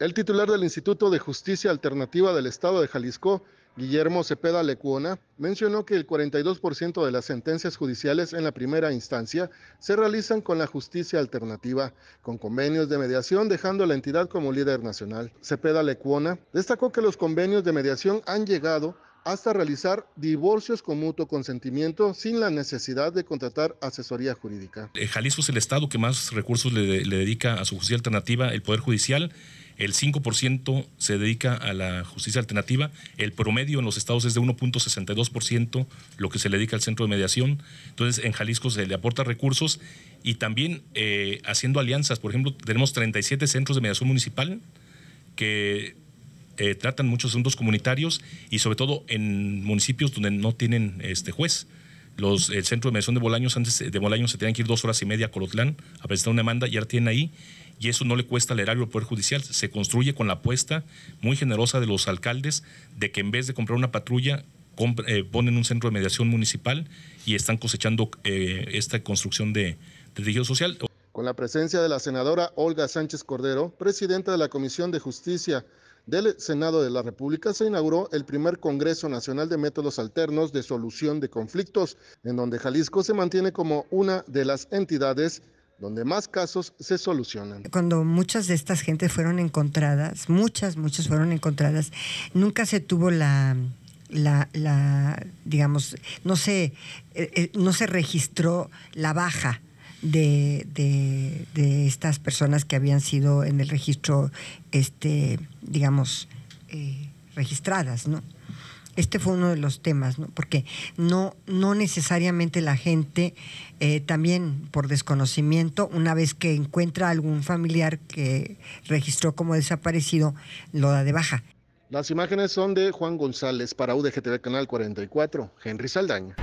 El titular del Instituto de Justicia Alternativa del Estado de Jalisco, Guillermo Cepeda Lecuona, mencionó que el 42% de las sentencias judiciales en la primera instancia se realizan con la justicia alternativa, con convenios de mediación, dejando a la entidad como líder nacional. Cepeda Lecuona destacó que los convenios de mediación han llegado hasta realizar divorcios con mutuo consentimiento sin la necesidad de contratar asesoría jurídica. Jalisco es el estado que más recursos le, dedica a su justicia alternativa, el Poder Judicial el 5% se dedica a la justicia alternativa, el promedio en los estados es de 1.62% lo que se le dedica al centro de mediación, entonces en Jalisco se le aporta recursos y también eh, haciendo alianzas, por ejemplo, tenemos 37 centros de mediación municipal que eh, tratan muchos asuntos comunitarios y sobre todo en municipios donde no tienen este juez. Los, el centro de mediación de Bolaños, antes de Bolaños se tenían que ir dos horas y media a Colotlán a presentar una demanda y ahora tienen ahí y eso no le cuesta al erario al Poder Judicial. Se construye con la apuesta muy generosa de los alcaldes de que en vez de comprar una patrulla, eh, ponen un centro de mediación municipal y están cosechando eh, esta construcción de, de tejido social. Con la presencia de la senadora Olga Sánchez Cordero, presidenta de la Comisión de Justicia del Senado de la República se inauguró el primer Congreso Nacional de Métodos Alternos de Solución de Conflictos, en donde Jalisco se mantiene como una de las entidades donde más casos se solucionan. Cuando muchas de estas gentes fueron encontradas, muchas, muchas fueron encontradas, nunca se tuvo la, la, digamos, no se, eh, eh, no se registró la baja. De, estas personas que habían sido en el registro, este, digamos, eh, registradas, ¿no? Este fue uno de los temas, ¿no? porque no, no necesariamente la gente, eh, también por desconocimiento, una vez que encuentra algún familiar que registró como desaparecido, lo da de baja. Las imágenes son de Juan González para UDGTV Canal 44, Henry Saldaña.